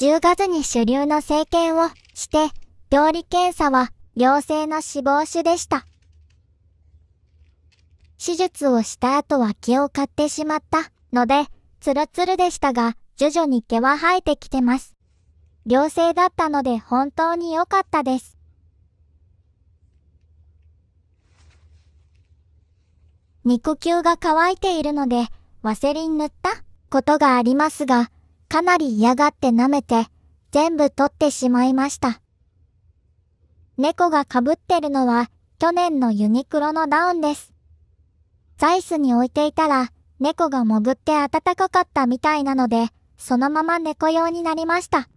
10月に主流の政権をして、病理検査は陽性の死亡種でした。手術をした後は気を買ってしまったので、ツルツルでしたが、徐々に毛は生えてきてます。良性だったので本当に良かったです。肉球が乾いているので、ワセリン塗ったことがありますが、かなり嫌がって舐めて、全部取ってしまいました。猫が被ってるのは、去年のユニクロのダウンです。座椅子に置いていたら、猫が潜って暖かかったみたいなので、そのまま猫用になりました。